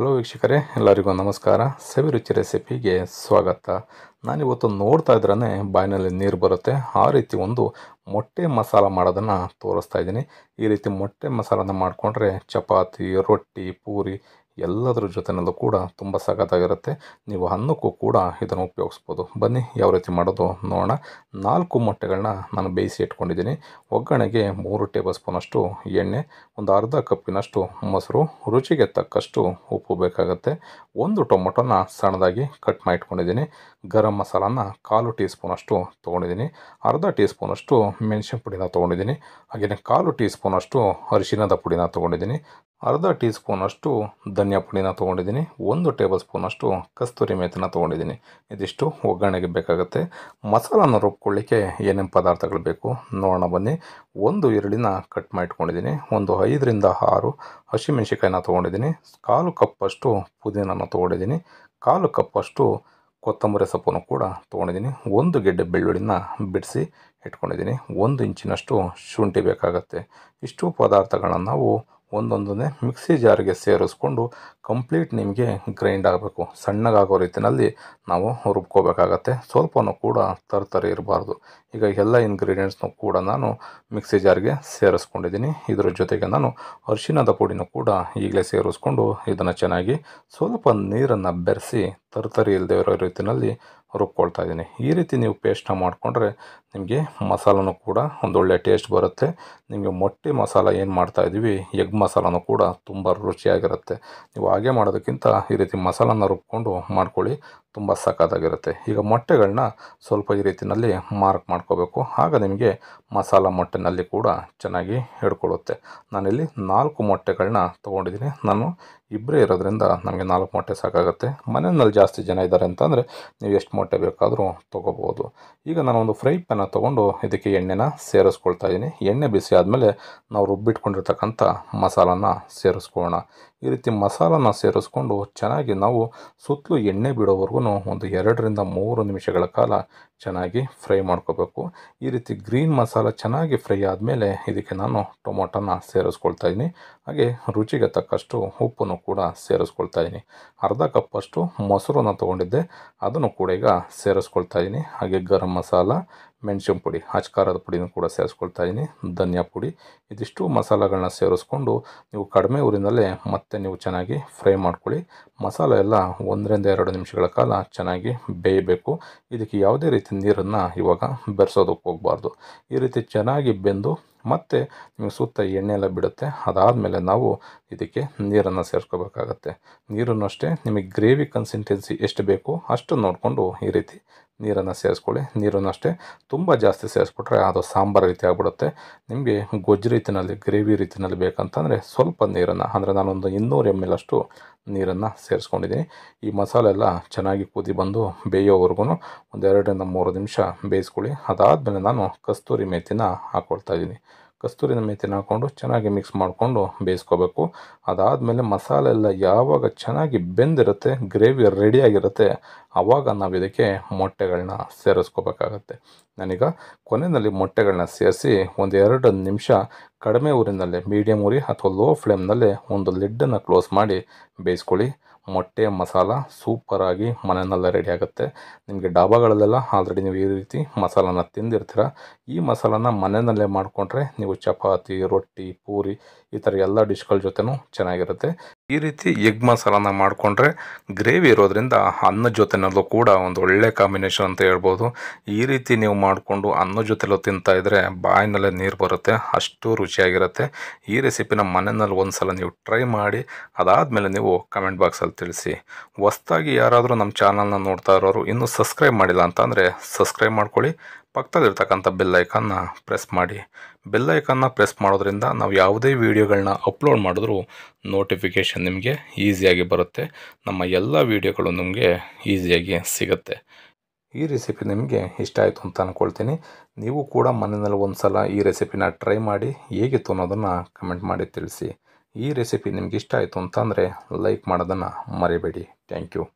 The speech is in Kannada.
ಹಲೋ ವೀಕ್ಷಕರೇ ಎಲ್ಲರಿಗೂ ನಮಸ್ಕಾರ ಸವಿ ರುಚಿ ರೆಸಿಪಿಗೆ ಸ್ವಾಗತ ನಾನಿವತ್ತು ನೋಡ್ತಾ ಇದ್ರೇ ಬಾಯಿನಲ್ಲಿ ನೀರು ಬರುತ್ತೆ ಆ ರೀತಿ ಒಂದು ಮೊಟ್ಟೆ ಮಸಾಲ ಮಾಡೋದನ್ನು ತೋರಿಸ್ತಾ ಇದ್ದೀನಿ ಈ ರೀತಿ ಮೊಟ್ಟೆ ಮಸಾಲನ ಮಾಡಿಕೊಂಡ್ರೆ ಚಪಾತಿ ರೊಟ್ಟಿ ಪೂರಿ ಎಲ್ಲದರ ಜೊತೆನಲ್ಲೂ ಕೂಡ ತುಂಬ ಸಖತ್ತಾಗಿರುತ್ತೆ ನೀವು ಅನ್ನಕ್ಕೂ ಕೂಡ ಇದನ್ನು ಉಪಯೋಗಿಸ್ಬೋದು ಬನ್ನಿ ಯಾವ ರೀತಿ ಮಾಡೋದು ನೋಡೋಣ ನಾಲ್ಕು ಮೊಟ್ಟೆಗಳನ್ನ ನಾನು ಬೇಯಿಸಿ ಇಟ್ಕೊಂಡಿದ್ದೀನಿ ಒಗ್ಗರಣೆಗೆ ಮೂರು ಟೇಬಲ್ ಸ್ಪೂನಷ್ಟು ಎಣ್ಣೆ ಒಂದು ಅರ್ಧ ಕಪ್ಪಿನಷ್ಟು ಮೊಸರು ರುಚಿಗೆ ತಕ್ಕಷ್ಟು ಉಪ್ಪು ಬೇಕಾಗುತ್ತೆ ಒಂದು ಟೊಮೊಟೊನ ಸಣ್ಣದಾಗಿ ಕಟ್ ಮಾಡಿ ಇಟ್ಕೊಂಡಿದ್ದೀನಿ ಗರಂ ಮಸಾಲಾನ ಕಾಲು ಟೀ ಸ್ಪೂನಷ್ಟು ತೊಗೊಂಡಿದ್ದೀನಿ ಅರ್ಧ ಟೀ ಸ್ಪೂನಷ್ಟು ಮೆಣಸಿನ ಪುಡಿನ ತೊಗೊಂಡಿದ್ದೀನಿ ಹಾಗೆಯೇ ಕಾಲು ಟೀ ಸ್ಪೂನಷ್ಟು ಅರಿಶಿನದ ಪುಡಿನ ತೊಗೊಂಡಿದ್ದೀನಿ ಅರ್ಧ ಟೀ ಸ್ಪೂನಷ್ಟು ಧನಿಯಾ ಪುಡಿನ ತೊಗೊಂಡಿದ್ದೀನಿ ಒಂದು ಟೇಬಲ್ ಸ್ಪೂನಷ್ಟು ಕಸ್ತೂರಿ ಮೇಥಿನ ತೊಗೊಂಡಿದ್ದೀನಿ ಇದಿಷ್ಟು ಒಗ್ಗರಣೆಗೆ ಬೇಕಾಗುತ್ತೆ ಮಸಾಲಾನ ರುಬ್ಕೊಳ್ಳಿಕ್ಕೆ ಏನೇನು ಪದಾರ್ಥಗಳು ಬೇಕು ನೋಡೋಣ ಬನ್ನಿ ಒಂದು ಈರುಳ್ಳಿನ ಕಟ್ ಮಾಡಿಟ್ಕೊಂಡಿದ್ದೀನಿ ಒಂದು ಐದರಿಂದ ಆರು ಹಸಿಮೆಣ್ಸಿಕಾಯಿನ ತೊಗೊಂಡಿದ್ದೀನಿ ಕಾಲು ಕಪ್ಪಷ್ಟು ಪುದೀನನ ತೊಗೊಂಡಿದ್ದೀನಿ ಕಾಲು ಕಪ್ಪಷ್ಟು ಕೊತ್ತಂಬರಿ ಸೊಪ್ಪನ್ನು ಕೂಡ ತೊಗೊಂಡಿದ್ದೀನಿ ಒಂದು ಗೆಡ್ಡೆ ಬೆಳ್ಳುಳ್ಳಿನ ಬಿಡಿಸಿ ಇಟ್ಕೊಂಡಿದ್ದೀನಿ ಒಂದು ಇಂಚಿನಷ್ಟು ಶುಂಠಿ ಬೇಕಾಗುತ್ತೆ ಇಷ್ಟು ಪದಾರ್ಥಗಳನ್ನು ನಾವು ಒಂದೊಂದನ್ನೇ ಮಿಕ್ಸಿ ಜಾರ್ಗೆ ಸೇರಿಸ್ಕೊಂಡು ಕಂಪ್ಲೀಟ್ ನಿಮಗೆ ಗ್ರೈಂಡ್ ಆಗಬೇಕು ಸಣ್ಣಗಾಗೋ ರೀತಿಯಲ್ಲಿ ನಾವು ರುಬ್ಕೋಬೇಕಾಗತ್ತೆ ಸ್ವಲ್ಪನೂ ಕೂಡ ತರ್ತರಿ ಇರಬಾರ್ದು ಈಗ ಎಲ್ಲ ಇಂಗ್ರೀಡಿಯೆಂಟ್ಸ್ನೂ ಕೂಡ ನಾನು ಮಿಕ್ಸಿ ಜಾರ್ಗೆ ಸೇರಿಸ್ಕೊಂಡಿದ್ದೀನಿ ಇದರ ಜೊತೆಗೆ ನಾನು ಅರಿಶಿನದ ಪುಡಿನೂ ಕೂಡ ಈಗಲೇ ಸೇರಿಸ್ಕೊಂಡು ಇದನ್ನು ಚೆನ್ನಾಗಿ ಸ್ವಲ್ಪ ನೀರನ್ನು ಬೆರೆಸಿ ತರ್ತರಿ ಇಲ್ಲದೆ ಇರೋ ರೀತಿಯಲ್ಲಿ ರುಬ್ಕೊಳ್ತಾ ಇದ್ದೀನಿ ಈ ರೀತಿ ನೀವು ಪೇಸ್ಟ್ನ ಮಾಡಿಕೊಂಡ್ರೆ ನಿಮಗೆ ಮಸಾಲನೂ ಕೂಡ ಒಂದೊಳ್ಳೆ ಟೇಸ್ಟ್ ಬರುತ್ತೆ ನಿಮಗೆ ಮೊಟ್ಟೆ ಮಸಾಲ ಏನು ಮಾಡ್ತಾಯಿದ್ದೀವಿ ಎಗ್ ಮಸಾಲನೂ ಕೂಡ ತುಂಬ ರುಚಿಯಾಗಿರುತ್ತೆ ನೀವು ಹಾಗೆ ಮಾಡೋದಕ್ಕಿಂತ ಈ ರೀತಿ ಮಸಾಲನ್ನ ರುಬ್ಕೊಂಡು ಮಾಡ್ಕೊಳ್ಳಿ ತುಂಬ ಸಖತ್ತಾಗಿರುತ್ತೆ ಈಗ ಮೊಟ್ಟೆಗಳನ್ನ ಸ್ವಲ್ಪ ಈ ರೀತಿಯಲ್ಲಿ ಮಾರ್ಕ್ ಮಾಡ್ಕೋಬೇಕು ಆಗ ನಿಮಗೆ ಮಸಾಲ ಮೊಟ್ಟೆನಲ್ಲಿ ಕೂಡ ಚೆನ್ನಾಗಿ ಹಿಡ್ಕೊಳ್ಳುತ್ತೆ ನಾನಿಲ್ಲಿ ನಾಲ್ಕು ಮೊಟ್ಟೆಗಳನ್ನ ತೊಗೊಂಡಿದ್ದೀನಿ ನಾನು ಇಬ್ಬರೇ ಇರೋದ್ರಿಂದ ನಮಗೆ ನಾಲ್ಕು ಮೊಟ್ಟೆ ಸಾಕಾಗುತ್ತೆ ಮನೆಯಲ್ಲಿ ಜಾಸ್ತಿ ಜನ ಇದ್ದಾರೆ ಅಂತಂದರೆ ನೀವು ಎಷ್ಟು ಮೊಟ್ಟೆ ಬೇಕಾದರೂ ತೊಗೋಬೋದು ಈಗ ನಾನು ಒಂದು ಫ್ರೈ ಪ್ಯಾನ ತೊಗೊಂಡು ಇದಕ್ಕೆ ಎಣ್ಣೆನ ಸೇರಿಸ್ಕೊಳ್ತಾ ಇದ್ದೀನಿ ಎಣ್ಣೆ ಬಿಸಿ ಆದಮೇಲೆ ನಾವು ರುಬ್ಬಿಟ್ಕೊಂಡಿರ್ತಕ್ಕಂಥ ಮಸಾಲನ ಸೇರಿಸ್ಕೊಳ್ಳೋಣ ಈ ರೀತಿ ಮಸಾಲನ ಸೇರಿಸ್ಕೊಂಡು ಚೆನ್ನಾಗಿ ನಾವು ಸುತ್ತಲೂ ಎಣ್ಣೆ ಬಿಡೋವರೆಗೂ ಒಂದು ಎರಡರಿಂದ ಮೂರು ನಿಮಿಷಗಳ ಕಾಲ ಚೆನ್ನಾಗಿ ಫ್ರೈ ಮಾಡ್ಕೋಬೇಕು ಈ ರೀತಿ ಗ್ರೀನ್ ಮಸಾಲ ಚೆನ್ನಾಗಿ ಫ್ರೈ ಆದಮೇಲೆ ಇದಕ್ಕೆ ನಾನು ಟೊಮೊಟೊನ ಸೇರಿಸ್ಕೊಳ್ತಾ ಇದ್ದೀನಿ ಹಾಗೆ ರುಚಿಗೆ ತಕ್ಕಷ್ಟು ಉಪ್ಪನ್ನು ಕೂಡ ಸೇರಿಸ್ಕೊಳ್ತಾ ಇದ್ದೀನಿ ಅರ್ಧ ಕಪ್ಪಷ್ಟು ಮೊಸರನ್ನು ತೊಗೊಂಡಿದ್ದೆ ಅದನ್ನು ಕೂಡ ಈಗ ಸೇರಿಸ್ಕೊಳ್ತಾ ಇದ್ದೀನಿ ಹಾಗೆ ಗರಂ ಮಸಾಲ ಮೆಣಸಿನ ಪುಡಿ ಅಚ್ಕಾರದ ಪುಡಿನೂ ಕೂಡ ಸೇರಿಸ್ಕೊಳ್ತಾ ಇದ್ದೀನಿ ಧನಿಯಾ ಪುಡಿ ಇದಿಷ್ಟು ಮಸಾಲೆಗಳನ್ನ ಸೇರಿಸ್ಕೊಂಡು ನೀವು ಕಡಿಮೆ ಊರಿನಲ್ಲೇ ಮತ್ತೆ ನೀವು ಚೆನ್ನಾಗಿ ಫ್ರೈ ಮಾಡ್ಕೊಳ್ಳಿ ಮಸಾಲೆ ಎಲ್ಲ ಒಂದರಿಂದ ಎರಡು ನಿಮಿಷಗಳ ಕಾಲ ಚೆನ್ನಾಗಿ ಬೇಯಬೇಕು ಇದಕ್ಕೆ ಯಾವುದೇ ರೀತಿ ರೀತಿ ನೀರನ್ನು ಇವಾಗ ಬೆರೆಸೋದಕ್ಕೆ ಹೋಗಬಾರ್ದು ಈ ರೀತಿ ಚೆನ್ನಾಗಿ ಬೆಂದು ಮತ್ತೆ ನಿಮಗೆ ಸುತ್ತ ಎಣ್ಣೆ ಎಲ್ಲ ಬಿಡುತ್ತೆ ಅದಾದಮೇಲೆ ನಾವು ಇದಕ್ಕೆ ನೀರನ್ನು ಸೇರ್ಕೋಬೇಕಾಗತ್ತೆ ನೀರನ್ನು ಅಷ್ಟೇ ನಿಮಗೆ ಗ್ರೇವಿ ಕನ್ಸಿಸ್ಟೆನ್ಸಿ ಎಷ್ಟು ಬೇಕು ಅಷ್ಟು ನೋಡಿಕೊಂಡು ಈ ರೀತಿ ನೀರನ್ನು ಸೇರಿಸ್ಕೊಳ್ಳಿ ನೀರನ್ನು ಅಷ್ಟೇ ತುಂಬ ಜಾಸ್ತಿ ಸೇರಿಸ್ಬಿಟ್ರೆ ಅದು ಸಾಂಬಾರು ರೀತಿ ಆಗಿಬಿಡುತ್ತೆ ನಿಮಗೆ ಗೊಜ್ಜು ರೀತಿನಲ್ಲಿ ಗ್ರೇವಿ ರೀತಿನಲ್ಲಿ ಬೇಕಂತಂದರೆ ಸ್ವಲ್ಪ ನೀರನ್ನು ಅಂದರೆ ನಾನೊಂದು ಇನ್ನೂರು ಎಮ್ ಎಲ್ ಅಷ್ಟು ನೀರನ್ನು ಸೇರಿಸ್ಕೊಂಡಿದ್ದೀನಿ ಈ ಮಸಾಲೆ ಎಲ್ಲ ಚೆನ್ನಾಗಿ ಕುದಿ ಬಂದು ಬೇಯೋವರೆಗೂ ಒಂದೆರಡರಿಂದ ಮೂರು ನಿಮಿಷ ಬೇಯಿಸ್ಕೊಳ್ಳಿ ಅದಾದಮೇಲೆ ನಾನು ಕಸ್ತೂರಿ ಮೇತಿನ ಹಾಕ್ಕೊಳ್ತಾ ಇದ್ದೀನಿ ಕಸ್ತೂರಿನ ಮೇಥಿನ ಹಾಕ್ಕೊಂಡು ಚೆನ್ನಾಗಿ ಮಿಕ್ಸ್ ಮಾಡಿಕೊಂಡು ಬೇಯಿಸ್ಕೋಬೇಕು ಅದಾದಮೇಲೆ ಮಸಾಲೆ ಎಲ್ಲ ಯಾವಾಗ ಚೆನ್ನಾಗಿ ಬೆಂದಿರುತ್ತೆ ಗ್ರೇವಿ ರೆಡಿಯಾಗಿರುತ್ತೆ ಆವಾಗ ನಾವು ಇದಕ್ಕೆ ಮೊಟ್ಟೆಗಳನ್ನ ಸೇರಿಸ್ಕೋಬೇಕಾಗತ್ತೆ ನಾನೀಗ ಕೊನೆಯಲ್ಲಿ ಮೊಟ್ಟೆಗಳನ್ನ ಸೇರಿಸಿ ಒಂದು ಎರಡು ನಿಮಿಷ ಕಡಿಮೆ ಊರಿನಲ್ಲೇ ಮೀಡಿಯಮ್ ಉರಿ ಅಥವಾ ಲೋ ಫ್ಲೇಮ್ನಲ್ಲೇ ಒಂದು ಲಿಡ್ಡನ್ನು ಕ್ಲೋಸ್ ಮಾಡಿ ಬೇಯಿಸ್ಕೊಳ್ಳಿ ಮೊಟ್ಟೆ ಮಸಾಲ ಸೂಪರಾಗಿ ಮನೆಯಲ್ಲ ರೆಡಿ ಆಗುತ್ತೆ ನಿಮಗೆ ಡಾಬಾಗಳಲ್ಲೆಲ್ಲ ಆಲ್ರೆಡಿ ನೀವು ಈ ರೀತಿ ಮಸಾಲನ ತಿಂದಿರ್ತೀರ ಈ ಮಸಾಲನ ಮನೆಯಲ್ಲೇ ಮಾಡಿಕೊಂಡ್ರೆ ನೀವು ಚಪಾತಿ ರೊಟ್ಟಿ ಪೂರಿ ಈ ಥರ ಎಲ್ಲ ಡಿಶ್ಗಳ ಜೊತೆನೂ ಚೆನ್ನಾಗಿರುತ್ತೆ ಈ ರೀತಿ ಎಗ್ ಮಸಾಲನ ಮಾಡಿಕೊಂಡ್ರೆ ಗ್ರೇವಿ ಇರೋದ್ರಿಂದ ಅನ್ನ ಜೊತೆನಲ್ಲೂ ಕೂಡ ಒಂದು ಒಳ್ಳೆ ಕಾಂಬಿನೇಷನ್ ಅಂತ ಹೇಳ್ಬೋದು ಈ ರೀತಿ ನೀವು ಮಾಡಿಕೊಂಡು ಅನ್ನ ಜೊತೆಲೂ ತಿಂತಾ ಇದ್ದರೆ ಬಾಯಿನಲ್ಲೇ ನೀರು ಬರುತ್ತೆ ಅಷ್ಟು ರುಚಿಯಾಗಿರುತ್ತೆ ಈ ರೆಸಿಪಿನ ಮನೆಯಲ್ಲಿ ಒಂದು ಸಲ ನೀವು ಟ್ರೈ ಮಾಡಿ ಮೇಲೆ ನೀವು ಕಮೆಂಟ್ ಬಾಕ್ಸಲ್ಲಿ ತಿಳಿಸಿ ಹೊಸ್ದಾಗಿ ಯಾರಾದರೂ ನಮ್ಮ ಚಾನಲ್ನ ನೋಡ್ತಾ ಇರೋರು ಇನ್ನೂ ಸಬ್ಸ್ಕ್ರೈಬ್ ಮಾಡಿಲ್ಲ ಅಂತಂದರೆ ಸಬ್ಸ್ಕ್ರೈಬ್ ಮಾಡ್ಕೊಳ್ಳಿ ಪಕ್ಕದಲ್ಲಿರ್ತಕ್ಕಂಥ ಬೆಲ್ ಐಕನ್ನ ಪ್ರೆಸ್ ಮಾಡಿ ಬೆಲ್ಲೈಕನ್ನ ಪ್ರೆಸ್ ಮಾಡೋದ್ರಿಂದ ನಾವು ಯಾವುದೇ ವೀಡಿಯೋಗಳನ್ನ ಅಪ್ಲೋಡ್ ಮಾಡಿದ್ರೂ ನೋಟಿಫಿಕೇಷನ್ ನಿಮಗೆ ಈಸಿಯಾಗಿ ಬರುತ್ತೆ ನಮ್ಮ ಎಲ್ಲ ವೀಡಿಯೋಗಳು ನಿಮಗೆ ಈಸಿಯಾಗಿ ಸಿಗುತ್ತೆ ಈ ರೆಸಿಪಿ ನಿಮಗೆ ಇಷ್ಟ ಆಯಿತು ಅಂತ ಅಂದ್ಕೊಳ್ತೀನಿ ನೀವು ಕೂಡ ಮನೆಯಲ್ಲಿ ಒಂದು ಸಲ ಈ ರೆಸಿಪಿನ ಟ್ರೈ ಮಾಡಿ ಹೇಗಿತ್ತು ಅನ್ನೋದನ್ನು ಕಮೆಂಟ್ ಮಾಡಿ ತಿಳಿಸಿ ಈ ರೆಸಿಪಿ ನಿಮಗೆ ಇಷ್ಟ ಆಯಿತು ಅಂತಂದರೆ ಲೈಕ್ ಮಾಡೋದನ್ನು ಮರಿಬೇಡಿ ಥ್ಯಾಂಕ್ ಯು